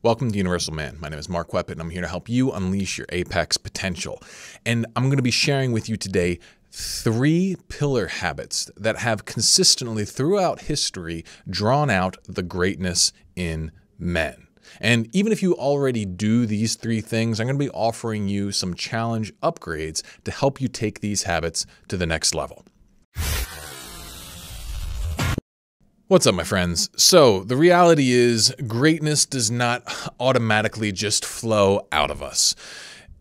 Welcome to Universal Man. My name is Mark Weppett, and I'm here to help you unleash your apex potential. And I'm going to be sharing with you today three pillar habits that have consistently throughout history drawn out the greatness in men. And even if you already do these three things, I'm going to be offering you some challenge upgrades to help you take these habits to the next level. What's up, my friends? So, the reality is, greatness does not automatically just flow out of us.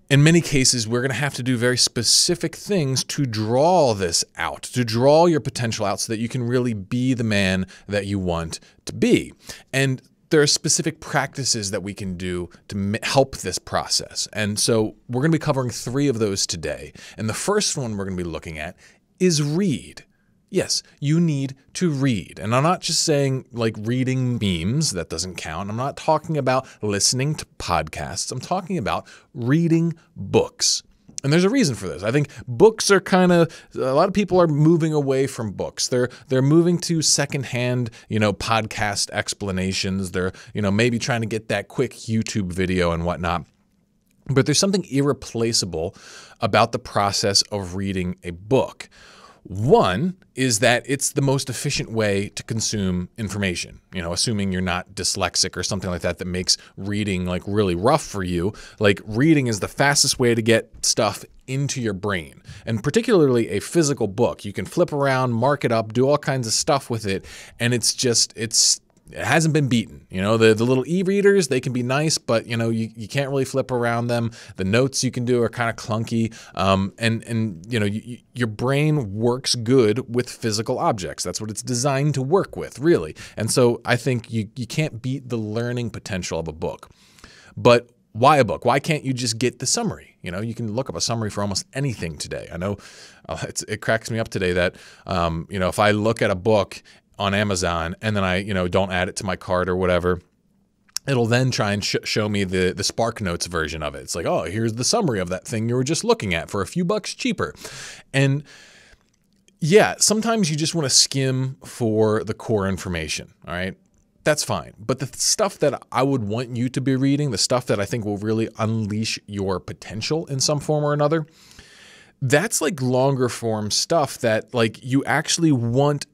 In many cases, we're going to have to do very specific things to draw this out, to draw your potential out so that you can really be the man that you want to be. And there are specific practices that we can do to help this process. And so we're going to be covering three of those today. And the first one we're going to be looking at is read. Yes, you need to read. And I'm not just saying like reading memes, that doesn't count. I'm not talking about listening to podcasts. I'm talking about reading books. And there's a reason for this. I think books are kind of a lot of people are moving away from books. They're they're moving to secondhand, you know, podcast explanations. They're, you know, maybe trying to get that quick YouTube video and whatnot. But there's something irreplaceable about the process of reading a book. One is that it's the most efficient way to consume information. You know, assuming you're not dyslexic or something like that that makes reading like really rough for you, like reading is the fastest way to get stuff into your brain. And particularly a physical book, you can flip around, mark it up, do all kinds of stuff with it, and it's just it's it hasn't been beaten. You know, the, the little e-readers, they can be nice, but you know, you, you can't really flip around them. The notes you can do are kind of clunky. Um, and, and you know, your brain works good with physical objects. That's what it's designed to work with really. And so I think you, you can't beat the learning potential of a book, but why a book? Why can't you just get the summary? You know, you can look up a summary for almost anything today. I know uh, it cracks me up today that, um, you know, if I look at a book on Amazon and then I, you know, don't add it to my cart or whatever, it'll then try and sh show me the the spark notes version of it it's like oh here's the summary of that thing you were just looking at for a few bucks cheaper and yeah sometimes you just want to skim for the core information all right that's fine but the stuff that i would want you to be reading the stuff that i think will really unleash your potential in some form or another that's like longer form stuff that like you actually want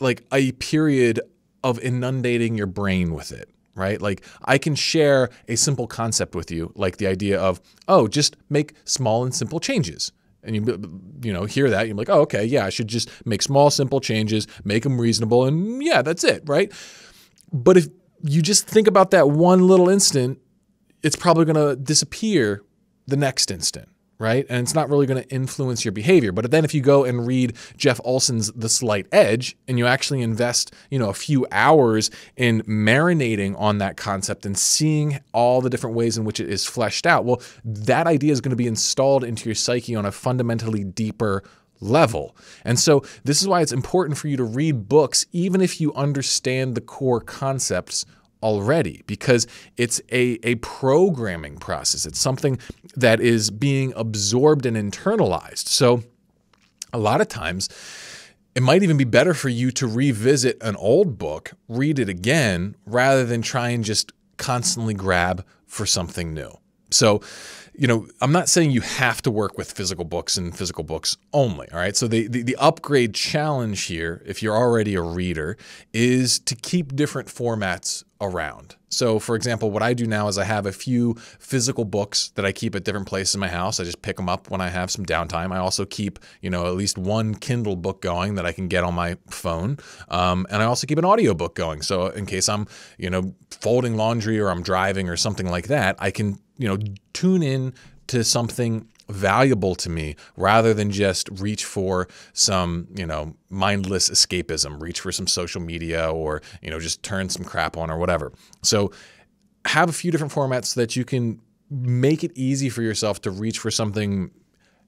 like a period of inundating your brain with it right? Like I can share a simple concept with you, like the idea of, oh, just make small and simple changes. And you, you know, hear that, you're like, oh, okay, yeah, I should just make small, simple changes, make them reasonable, and yeah, that's it, right? But if you just think about that one little instant, it's probably going to disappear the next instant right? And it's not really going to influence your behavior. But then if you go and read Jeff Olson's The Slight Edge and you actually invest, you know, a few hours in marinating on that concept and seeing all the different ways in which it is fleshed out, well, that idea is going to be installed into your psyche on a fundamentally deeper level. And so this is why it's important for you to read books even if you understand the core concepts already because it's a, a programming process. It's something that is being absorbed and internalized. So, a lot of times, it might even be better for you to revisit an old book, read it again, rather than try and just constantly grab for something new. So, you know, I'm not saying you have to work with physical books and physical books only. All right. So the, the, the, upgrade challenge here, if you're already a reader, is to keep different formats around. So, for example, what I do now is I have a few physical books that I keep at different places in my house. I just pick them up when I have some downtime. I also keep, you know, at least one Kindle book going that I can get on my phone. Um, and I also keep an audio book going. So, in case I'm, you know, folding laundry or I'm driving or something like that, I can, you know, tune in to something valuable to me rather than just reach for some, you know, mindless escapism, reach for some social media or, you know, just turn some crap on or whatever. So have a few different formats so that you can make it easy for yourself to reach for something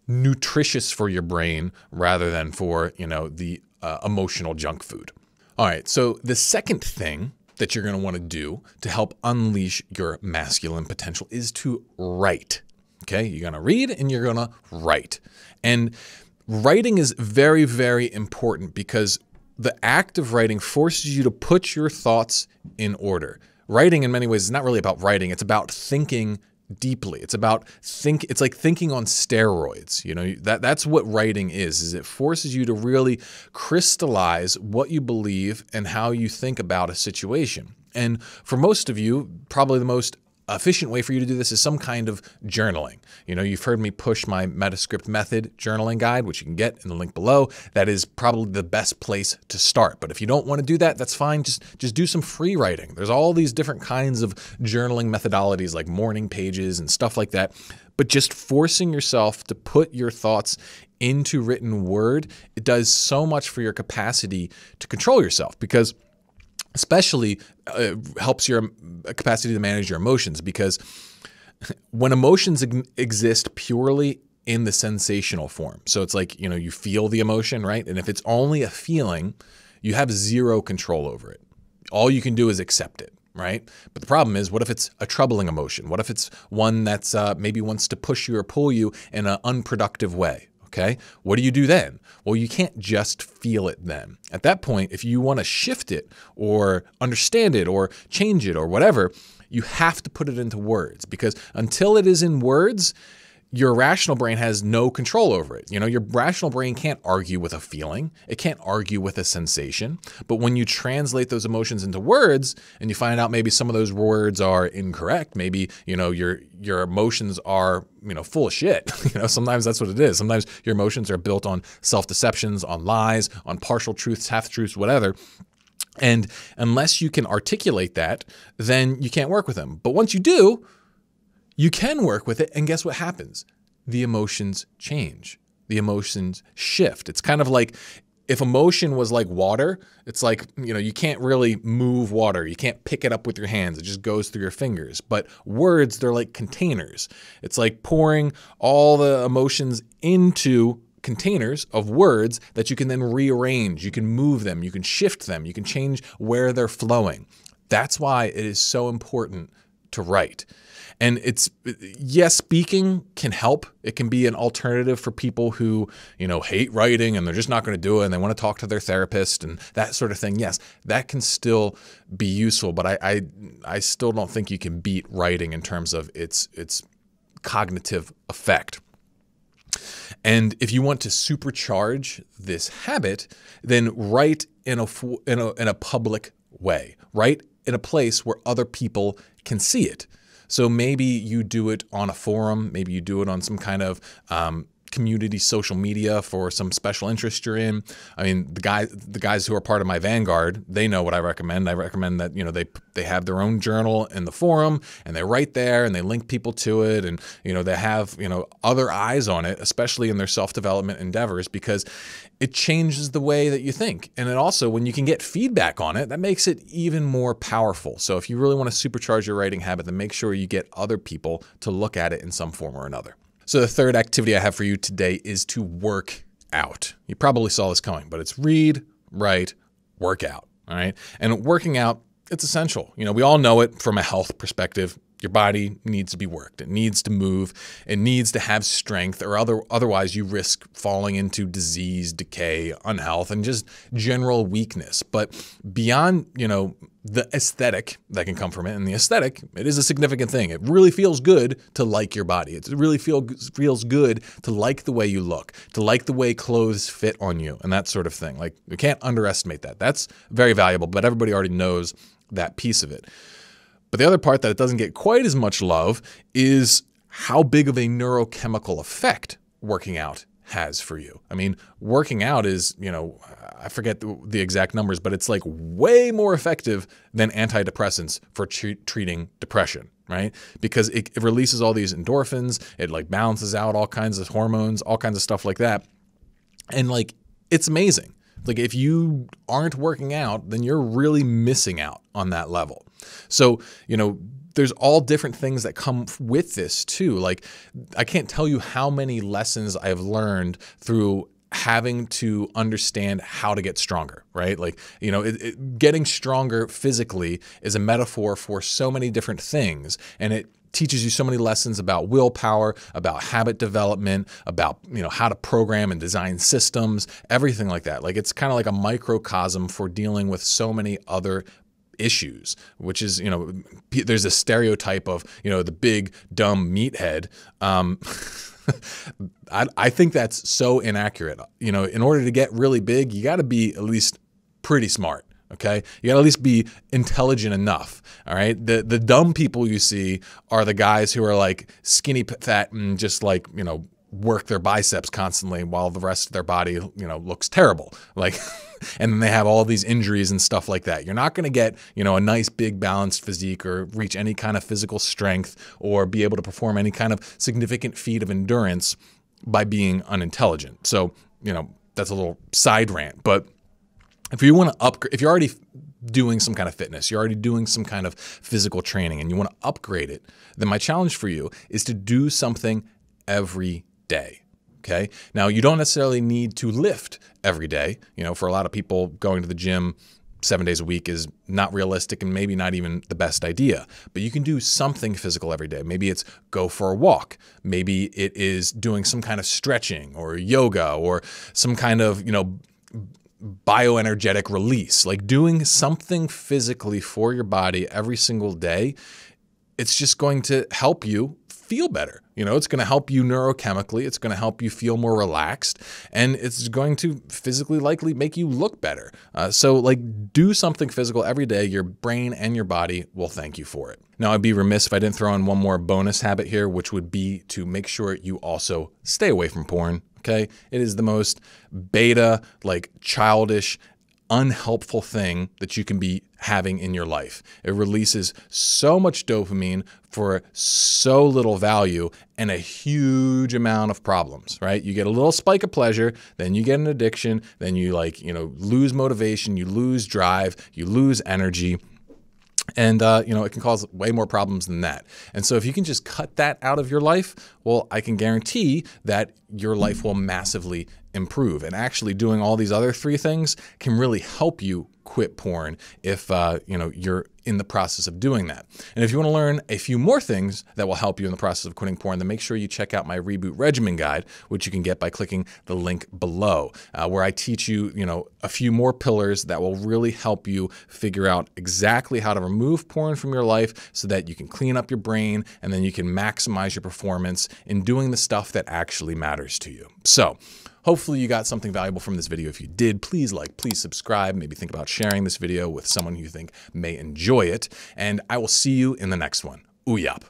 nutritious for your brain rather than for, you know, the uh, emotional junk food. All right, so the second thing that you're going to want to do to help unleash your masculine potential is to write. Okay, you're going to read and you're going to write. And writing is very, very important because the act of writing forces you to put your thoughts in order. Writing, in many ways, is not really about writing, it's about thinking deeply. It's about think it's like thinking on steroids. You know, that that's what writing is is it forces you to really crystallize what you believe and how you think about a situation. And for most of you, probably the most efficient way for you to do this is some kind of journaling. You know, you've heard me push my Metascript method journaling guide, which you can get in the link below. That is probably the best place to start. But if you don't want to do that, that's fine. Just just do some free writing. There's all these different kinds of journaling methodologies like morning pages and stuff like that. But just forcing yourself to put your thoughts into written word, it does so much for your capacity to control yourself because especially uh, helps your uh, capacity to manage your emotions because when emotions exist purely in the sensational form. So it's like, you know, you feel the emotion, right? And if it's only a feeling, you have zero control over it. All you can do is accept it, right? But the problem is, what if it's a troubling emotion? What if it's one that's uh, maybe wants to push you or pull you in an unproductive way? Okay. What do you do then? Well, you can't just feel it then. At that point, if you want to shift it or understand it or change it or whatever, you have to put it into words because until it is in words, your rational brain has no control over it. You know, your rational brain can't argue with a feeling, it can't argue with a sensation. But when you translate those emotions into words and you find out maybe some of those words are incorrect, maybe, you know, your your emotions are, you know, full of shit. you know, sometimes that's what it is. Sometimes your emotions are built on self-deceptions, on lies, on partial truths, half-truths, whatever. And unless you can articulate that, then you can't work with them. But once you do, you can work with it, and guess what happens? The emotions change, the emotions shift. It's kind of like if emotion was like water, it's like, you know, you can't really move water. You can't pick it up with your hands. It just goes through your fingers. But words, they're like containers. It's like pouring all the emotions into containers of words that you can then rearrange. You can move them, you can shift them, you can change where they're flowing. That's why it is so important to write. And it's yes, speaking can help. It can be an alternative for people who, you know, hate writing and they're just not going to do it and they want to talk to their therapist and that sort of thing. Yes, that can still be useful, but I I, I still don't think you can beat writing in terms of its its cognitive effect. And if you want to supercharge this habit, then write in a in a, in a public way. Write in a place where other people can see it. So maybe you do it on a forum, maybe you do it on some kind of um, community social media for some special interest you're in. I mean, the guy the guys who are part of my Vanguard, they know what I recommend. I recommend that, you know, they they have their own journal in the forum and they write there and they link people to it and, you know, they have, you know, other eyes on it, especially in their self-development endeavors because it changes the way that you think. And it also when you can get feedback on it, that makes it even more powerful. So if you really want to supercharge your writing habit, then make sure you get other people to look at it in some form or another. So the third activity I have for you today is to work out. You probably saw this coming, but it's read, write, work out. All right. And working out, it's essential. You know, we all know it from a health perspective. Your body needs to be worked. It needs to move. It needs to have strength, or other, otherwise, you risk falling into disease, decay, unhealth, and just general weakness. But beyond, you know, the aesthetic that can come from it, and the aesthetic, it is a significant thing. It really feels good to like your body. It really feel, feels good to like the way you look, to like the way clothes fit on you, and that sort of thing. Like, you can't underestimate that. That's very valuable, but everybody already knows that piece of it. But the other part that it doesn't get quite as much love is how big of a neurochemical effect working out has for you. I mean, working out is, you know, I forget the, the exact numbers, but it's like way more effective than antidepressants for tre treating depression, right? Because it, it releases all these endorphins, it like balances out all kinds of hormones, all kinds of stuff like that. And like, it's amazing like if you aren't working out, then you're really missing out on that level. So, you know, there's all different things that come with this too. Like, I can't tell you how many lessons I've learned through having to understand how to get stronger, right? Like, you know, it, it, getting stronger physically is a metaphor for so many different things. And it teaches you so many lessons about willpower, about habit development, about you know how to program and design systems, everything like that. Like it's kind of like a microcosm for dealing with so many other issues, which is you know there's a stereotype of you know the big dumb meathead. Um, I, I think that's so inaccurate. You know, in order to get really big, you got to be at least pretty smart okay you got to at least be intelligent enough all right the the dumb people you see are the guys who are like skinny fat and just like you know work their biceps constantly while the rest of their body you know looks terrible like and then they have all these injuries and stuff like that you're not going to get you know a nice big balanced physique or reach any kind of physical strength or be able to perform any kind of significant feat of endurance by being unintelligent so you know that's a little side rant but if you want to upgrade, if you're already doing some kind of fitness, you're already doing some kind of physical training and you want to upgrade it, then my challenge for you is to do something every day. Okay. Now, you don't necessarily need to lift every day. You know, for a lot of people, going to the gym seven days a week is not realistic and maybe not even the best idea. But you can do something physical every day. Maybe it's go for a walk. Maybe it is doing some kind of stretching or yoga or some kind of, you know, bioenergetic release, like doing something physically for your body every single day. It's just going to help you feel better. You know, it's going to help you neurochemically, it's going to help you feel more relaxed, and it's going to physically likely make you look better. Uh, so, like, do something physical every day. Your brain and your body will thank you for it. Now, I'd be remiss if I didn't throw in one more bonus habit here, which would be to make sure you also stay away from porn Okay. It is the most beta, like childish, unhelpful thing that you can be having in your life. It releases so much dopamine for so little value and a huge amount of problems, right? You get a little spike of pleasure, then you get an addiction, then you like, you know, lose motivation, you lose drive, you lose energy and uh, you know it can cause way more problems than that. And so if you can just cut that out of your life, well, I can guarantee that your life will massively improve. And actually, doing all these other three things can really help you quit porn if uh, you know you're in the process of doing that. And if you want to learn a few more things that will help you in the process of quitting porn, then make sure you check out my reboot regimen guide, which you can get by clicking the link below, uh, where I teach you, you know, a few more pillars that will really help you figure out exactly how to remove porn from your life so that you can clean up your brain and then you can maximize your performance in doing the stuff that actually matters to you. So Hopefully you got something valuable from this video. If you did, please like, please subscribe, maybe think about sharing this video with someone you think may enjoy it. And I will see you in the next one. Ooh, yup.